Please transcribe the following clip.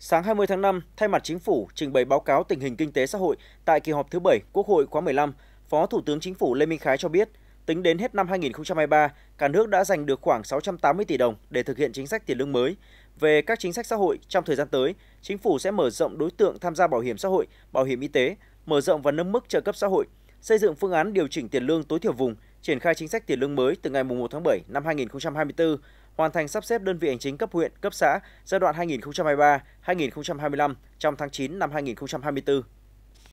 Sáng 20 tháng 5, thay mặt chính phủ trình bày báo cáo tình hình kinh tế xã hội tại kỳ họp thứ 7 Quốc hội khóa 15, Phó Thủ tướng Chính phủ Lê Minh Khái cho biết, tính đến hết năm 2023, cả nước đã dành được khoảng 680 tỷ đồng để thực hiện chính sách tiền lương mới. Về các chính sách xã hội trong thời gian tới, chính phủ sẽ mở rộng đối tượng tham gia bảo hiểm xã hội, bảo hiểm y tế, mở rộng và nâng mức trợ cấp xã hội, xây dựng phương án điều chỉnh tiền lương tối thiểu vùng, triển khai chính sách tiền lương mới từ ngày 1 tháng 7 năm 2024, hoàn thành sắp xếp đơn vị hành chính cấp huyện, cấp xã giai đoạn 2023-2025 trong tháng 9 năm 2024.